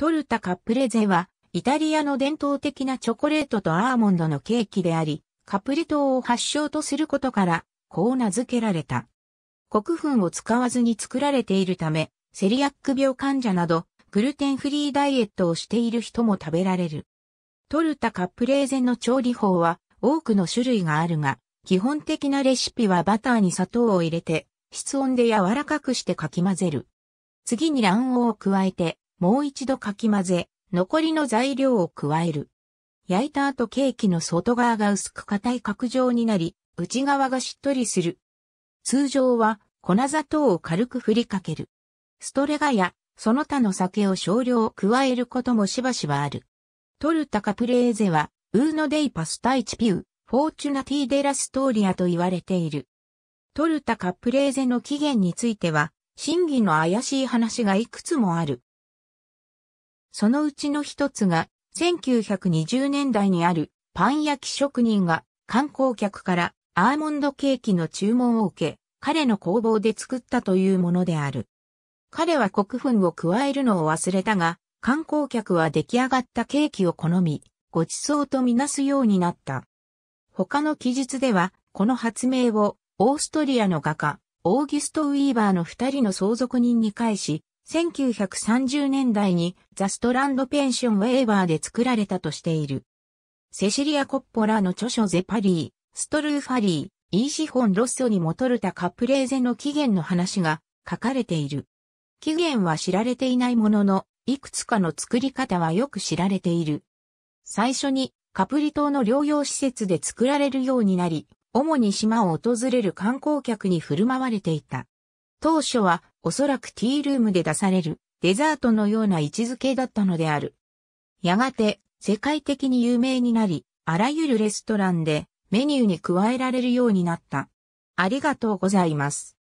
トルタカップレゼは、イタリアの伝統的なチョコレートとアーモンドのケーキであり、カプリ島を発祥とすることから、こう名付けられた。国粉を使わずに作られているため、セリアック病患者など、グルテンフリーダイエットをしている人も食べられる。トルタカップレーゼの調理法は多くの種類があるが、基本的なレシピはバターに砂糖を入れて、室温で柔らかくしてかき混ぜる。次に卵黄を加えて、もう一度かき混ぜ、残りの材料を加える。焼いた後ケーキの外側が薄く硬い角状になり、内側がしっとりする。通常は粉砂糖を軽く振りかける。ストレガやその他の酒を少量加えることもしばしばある。トルタカプレーゼは、ウーノデイパスタイチピュー、フォーチュナティーデラストーリアと言われている。トルタカプレーゼの起源については、真偽の怪しい話がいくつもある。そのうちの一つが、1920年代にあるパン焼き職人が観光客からアーモンドケーキの注文を受け、彼の工房で作ったというものである。彼は国粉を加えるのを忘れたが、観光客は出来上がったケーキを好み、ご馳走とみなすようになった。他の記述では、この発明をオーストリアの画家、オーギュスト・ウィーバーの二人の相続人に返し、1930年代にザ・ストランド・ペンション・ウェーバーで作られたとしている。セシリア・コッポラの著書ゼ・パリー、ストルー・ファリー、イーシホン・ロッソにもるたカプレーゼの起源の話が書かれている。起源は知られていないものの、いくつかの作り方はよく知られている。最初にカプリ島の療養施設で作られるようになり、主に島を訪れる観光客に振る舞われていた。当初はおそらくティールームで出されるデザートのような位置づけだったのである。やがて世界的に有名になり、あらゆるレストランでメニューに加えられるようになった。ありがとうございます。